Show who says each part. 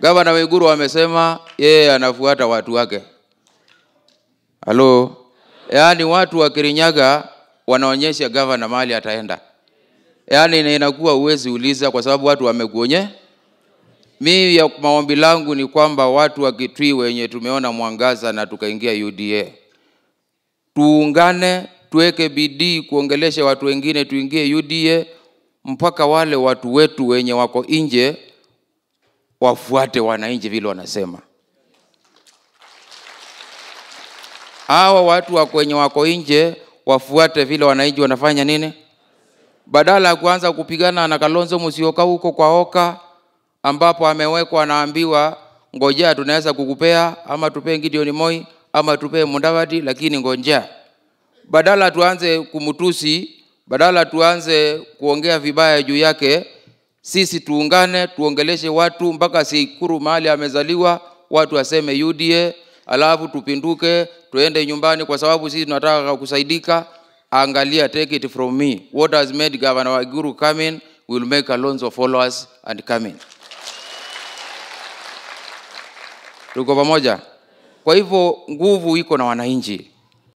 Speaker 1: Gavana Waiguru amesema yeye yeah, anafuata watu wake. Halo, yaani watu wa Kirinyaga wanaonyesha gavana mali ataenda, yaani inakuwa uwezi uliza kwa sababu watu wamekuonye. Mimi ya maombi langu ni kwamba watu wa Kitui wenye tumeona mwangaza na tukaingia UDA tuungane, tuweke bidii kuongelesha watu wengine, tuingie UDA mpaka wale watu wetu wenye wako nje wafuate wananchi vile wanasema. Hawa watu wa kwenye wako nje wafuate vile wananchi wanafanya nini, badala ya kuanza kupigana na Kalonzo Musyoka huko kwa Oka ambapo amewekwa, anaambiwa ngojea, tunaweza kukupea ama tupee Gideon Moi ama tupee Mudavadi, lakini ngojea. Badala tuanze kumutusi badala tuanze kuongea vibaya juu yake, sisi tuungane tuongeleshe watu mpaka Sikuru mahali amezaliwa watu waseme UDA, alafu tupinduke tuende nyumbani, kwa sababu sisi tunataka kusaidika. Angalia, take it from me, what has made Governor Waguru come in will make lot of followers and come in. Tuko pamoja? Kwa hivyo nguvu iko na wananchi.